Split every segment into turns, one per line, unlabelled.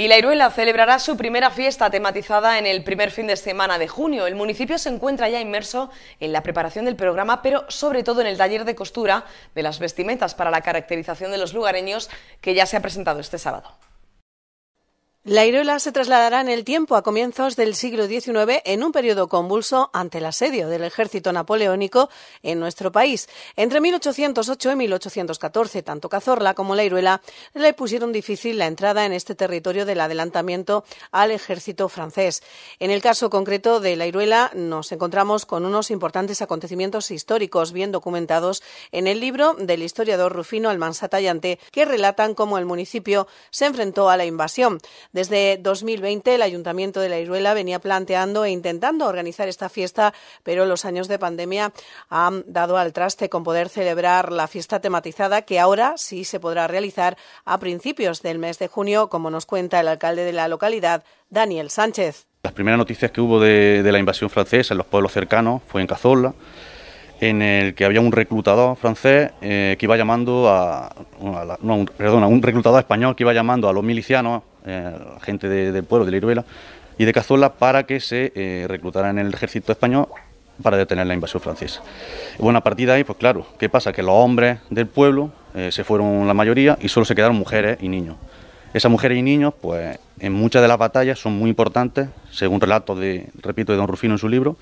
Y La Iruela celebrará su primera fiesta tematizada en el primer fin de semana de junio. El municipio se encuentra ya inmerso en la preparación del programa, pero sobre todo en el taller de costura de las vestimentas para la caracterización de los lugareños que ya se ha presentado este sábado. La Iruela se trasladará en el tiempo a comienzos del siglo XIX en un periodo convulso ante el asedio del ejército napoleónico en nuestro país. Entre 1808 y 1814, tanto Cazorla como La Iruela le pusieron difícil la entrada en este territorio del adelantamiento al ejército francés. En el caso concreto de La Iruela nos encontramos con unos importantes acontecimientos históricos bien documentados en el libro del historiador Rufino Almansa Tallante que relatan cómo el municipio se enfrentó a la invasión. Desde 2020 el Ayuntamiento de La Iruela venía planteando e intentando organizar esta fiesta, pero los años de pandemia han dado al traste con poder celebrar la fiesta tematizada que ahora sí se podrá realizar a principios del mes de junio, como nos cuenta el alcalde de la localidad, Daniel Sánchez.
Las primeras noticias que hubo de, la invasión francesa en los pueblos cercanos fue en Cazorla en el que había un reclutador francés eh, que iba llamando a, un reclutador español que iba llamando a los milicianos eh, gente del pueblo, de Liruela y de Cazuela para que se eh, reclutaran en el ejército español para detener la invasión francesa. Bueno, a partir de ahí, pues claro, ¿qué pasa? Que los hombres del pueblo eh, se fueron la mayoría y solo se quedaron mujeres y niños. Esas mujeres y niños, pues en muchas de las batallas son muy importantes, según relatos de, repito, de don Rufino en su libro,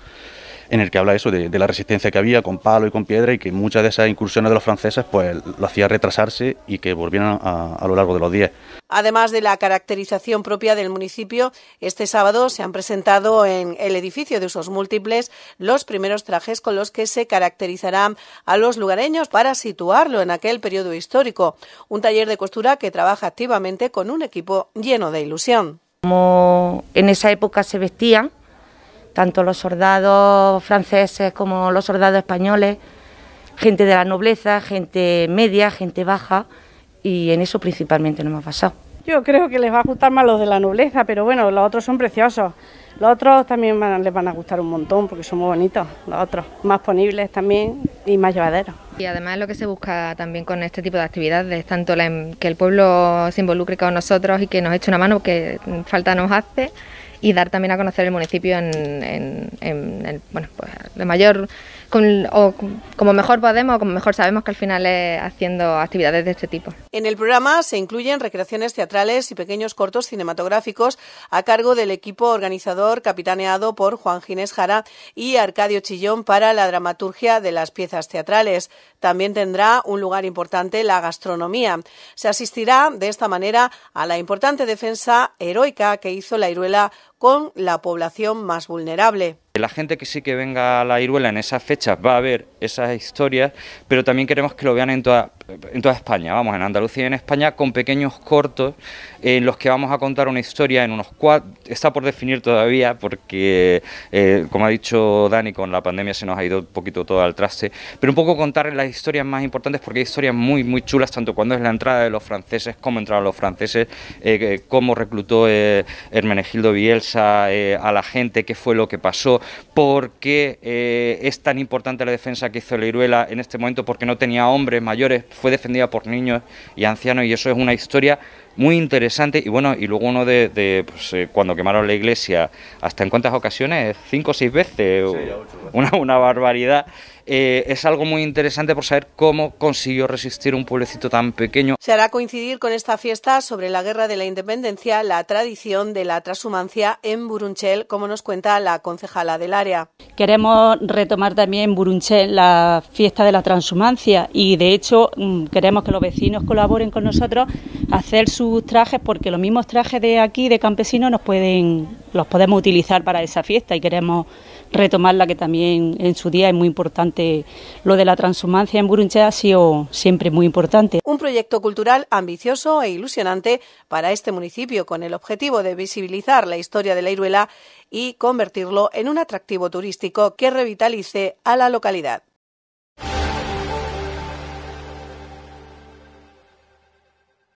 en el que habla eso de, la resistencia que había con palo y con piedra y que muchas de esas incursiones de los franceses, pues lo hacía retrasarse y que volvieran a lo largo de los días.
Además de la caracterización propia del municipio, este sábado se han presentado en el edificio de usos múltiples los primeros trajes con los que se caracterizarán a los lugareños para situarlo en aquel periodo histórico. Un taller de costura que trabaja activamente con un equipo lleno de ilusión. Como en esa época se vestían, tanto los soldados franceses como los soldados españoles, gente de la nobleza, gente media, gente baja y en eso principalmente nos hemos ha pasado.
Yo creo que les va a gustar más los de la nobleza, pero bueno, los otros son preciosos. Los otros también les van a
gustar un montón porque son muy bonitos, los otros, más ponibles también y más llevaderos. Y además lo que se busca también con este tipo de actividades, tanto em, que el pueblo se involucre con nosotros y que nos eche una mano, que falta nos hace, y dar también a conocer el municipio en, en, bueno, pues, de mayor, o como mejor podemos o como mejor sabemos que al final es haciendo actividades de este tipo.
En el programa se incluyen recreaciones teatrales y pequeños cortos cinematográficos a cargo del equipo organizador capitaneado por Juan Ginés Jara y Arcadio Chillón para la dramaturgia de las piezas teatrales. También tendrá un lugar importante la gastronomía. Se asistirá de esta manera a la importante defensa heroica que hizo la Iruela con la población más vulnerable
la gente que sí que venga a la Iruela en esas fechas va a ver esas historias, pero también queremos que lo vean en toda, en toda España, vamos, en Andalucía y en España, con pequeños cortos en los que vamos a contar una historia en unos cuatro, está por definir todavía, porque eh, como ha dicho Dani, con la pandemia se nos ha ido un poquito todo al traste, pero un poco contar las historias más importantes, porque hay historias muy, muy chulas, tanto cuando es la entrada de los franceses, cómo entraron los franceses, eh, cómo reclutó eh, Hermenegildo Bielsa a la gente, qué fue lo que pasó, ...porque qué eh, es tan importante la defensa que hizo Leiruela en este momento, porque no tenía hombres mayores, fue defendida por niños y ancianos y eso es una historia muy interesante y bueno, y luego uno de, pues, eh, cuando quemaron la iglesia, hasta en cuántas ocasiones, cinco o seis veces, una, barbaridad. Eh, es algo muy interesante por saber cómo consiguió resistir un pueblecito tan pequeño. Se
hará coincidir con esta fiesta sobre la guerra de la independencia la tradición de la transhumancia en Burunchel, como nos cuenta la concejala
del área. Queremos retomar también en Burunchel la fiesta de la transhumancia y de hecho mm, queremos que los vecinos colaboren con nosotros hacer sus trajes porque los mismos trajes de aquí de campesinos los podemos utilizar para esa fiesta y queremos retomarla que también en su día es muy importante lo de la transhumancia en Burunche ha sido siempre muy importante. Un
proyecto cultural ambicioso e ilusionante para este municipio con el objetivo de visibilizar la historia de la Iruela y convertirlo en un atractivo turístico que revitalice a la localidad.